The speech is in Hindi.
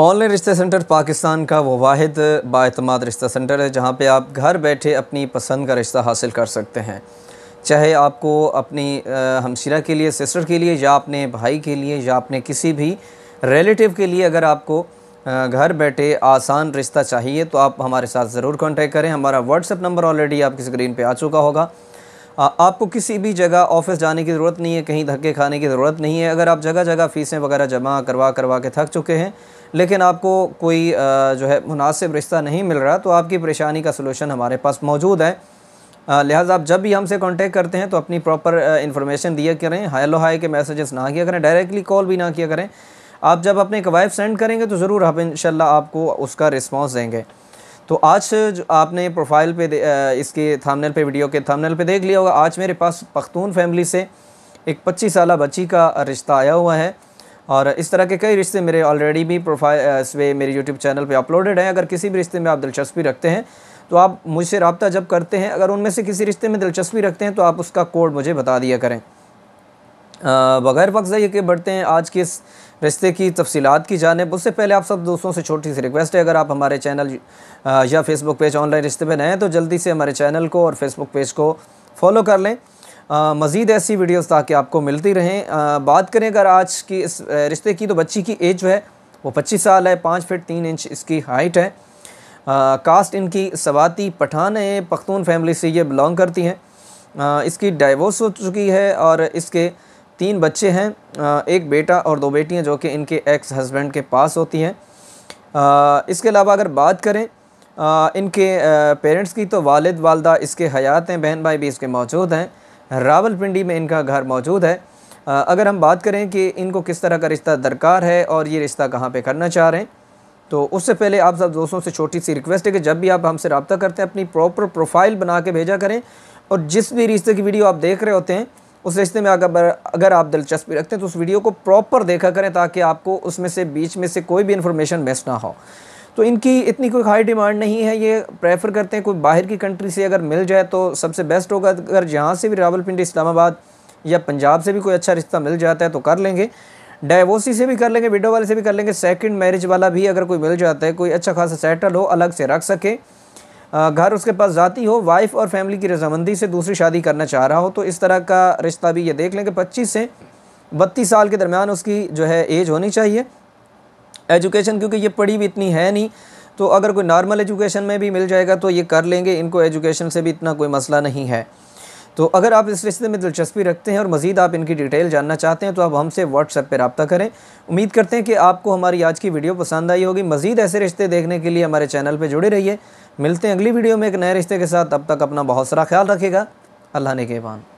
ऑनलाइन रिश्ता सेंटर पाकिस्तान का वो वाद बातमाद रिश्ता सेंटर है जहाँ पर आप घर बैठे अपनी पसंद का रिश्ता हासिल कर सकते हैं चाहे आपको अपनी हमशीरा के लिए सिस्टर के लिए या अपने भाई के लिए या अपने किसी भी रिलेटिव के लिए अगर आपको घर बैठे आसान रिश्ता चाहिए तो आप हमारे साथ ज़रूर कांटेक्ट करें हमारा व्हाट्सएप नंबर ऑलरेडी आपकी स्क्रीन पे आ चुका होगा आपको किसी भी जगह ऑफिस जाने की ज़रूरत नहीं है कहीं धक्के खाने की ज़रूरत नहीं है अगर आप जगह जगह फ़ीसें वगैरह जमा करवा करवा के थक चुके हैं लेकिन आपको कोई जो है मुनासिब रिश्ता नहीं मिल रहा तो आपकी परेशानी का सलूशन हमारे पास मौजूद है लिहाजा आप जब भी हमसे कांटेक्ट करते हैं तो अपनी प्रॉपर इन्फॉर्मेशन दिया करें हेलो हाई के मैसेजेस ना किया करें डायरेक्टली कॉल भी ना किया करें आप जब अपने वाइफ सेंड करेंगे तो ज़रूर आप इन आपको उसका रिस्पॉन्स देंगे तो आज जो आपने प्रोफाइल पे इसके थंबनेल पे वीडियो के थंबनेल पे देख लिया होगा आज मेरे पास पख्तून फैमिली से एक पच्चीस साल बच्ची का रिश्ता आया हुआ है और इस तरह के कई रिश्ते मेरे ऑलरेडी भी प्रोफाइल वे मेरे यूट्यूब चैनल पे अपलोडेड हैं अगर किसी भी रिश्ते में आप दिलचस्पी रखते हैं तो आप मुझसे रबता जब करते हैं अगर उनमें से किसी रिश्ते में दिलचस्पी रखते हैं तो आप उसका कोड मुझे बता दिया करें बग़ैर वक्त जाइए के बढ़ते हैं आज के इस रिश्ते की तफसीत की जानब उससे पहले आप सब दोस्तों से छोटी सी रिक्वेस्ट है अगर आप हमारे चैनल या फेसबुक पेज ऑनलाइन रिश्ते पर नए हैं तो जल्दी से हमारे चैनल को और फेसबुक पेज को फॉलो कर लें मज़ीद ऐसी वीडियोस ताकि आपको मिलती रहें आ, बात करें अगर आज की इस रिश्ते की तो बच्ची की एज जो है वो पच्चीस साल है पाँच फिट तीन इंच इसकी हाइट है आ, कास्ट इनकी सवाती पठान है पख्तून फैमिली से ये बिलोंग करती हैं इसकी डाइवोर्स हो चुकी है और इसके तीन बच्चे हैं एक बेटा और दो बेटियां जो कि इनके एक्स हस्बैंड के पास होती हैं इसके अलावा अगर बात करें इनके पेरेंट्स की तो वालिद वालदा इसके हयात हैं बहन भाई भी इसके मौजूद हैं रावलपिंडी में इनका घर मौजूद है अगर हम बात करें कि इनको किस तरह का रिश्ता दरकार है और ये रिश्ता कहाँ पे करना चाह रहे हैं तो उससे पहले आप सब दोस्तों से छोटी सी रिक्वेस्ट है कि जब भी आप हमसे रबता करते हैं अपनी प्रॉपर प्रोफाइल बना के भेजा करें और जिस भी रिश्ते की वीडियो आप देख रहे होते हैं उस रिश्ते में अगर अगर आप दिलचस्पी रखते हैं तो उस वीडियो को प्रॉपर देखा करें ताकि आपको उसमें से बीच में से कोई भी इन्फॉर्मेशन मिस ना हो तो इनकी इतनी कोई हाई डिमांड नहीं है ये प्रेफर करते हैं कोई बाहर की कंट्री से अगर मिल जाए तो सबसे बेस्ट होगा अगर यहाँ से भी रावलपिंडी इस्लामाबाद या पंजाब से भी कोई अच्छा रिश्ता मिल जाता है तो कर लेंगे डाइवोसी से भी कर लेंगे विडो वाले से भी कर लेंगे सेकंड मैरिज वाला भी अगर कोई मिल जाता है कोई अच्छा खासा सेटल हो अलग से रख सके घर उसके पास ज़ाती हो वाइफ और फैमिली की रजामंदी से दूसरी शादी करना चाह रहा हो तो इस तरह का रिश्ता भी ये देख लें कि पच्चीस से बत्तीस साल के दरमियान उसकी जो है एज होनी चाहिए एजुकेशन क्योंकि ये पढ़ी भी इतनी है नहीं तो अगर कोई नॉर्मल एजुकेशन में भी मिल जाएगा तो ये कर लेंगे इनको एजुकेशन से भी इतना कोई मसला नहीं है तो अगर आप इस रिश्ते में दिलचस्पी रखते हैं और मज़ीद आप इनकी डिटेल जानना चाहते हैं तो आप हमसे व्हाट्सएप पर रबता करें उम्मीद करते हैं कि आपको हमारी आज की वीडियो पसंद आई होगी मज़ीद ऐसे रिश्ते देखने के लिए हमारे चैनल पर जुड़े रहिए मिलते हैं अगली वीडियो में एक नए रिश्ते के साथ अब तक अपना बहुत सारा ख्याल रखेगा अल्लाह ने के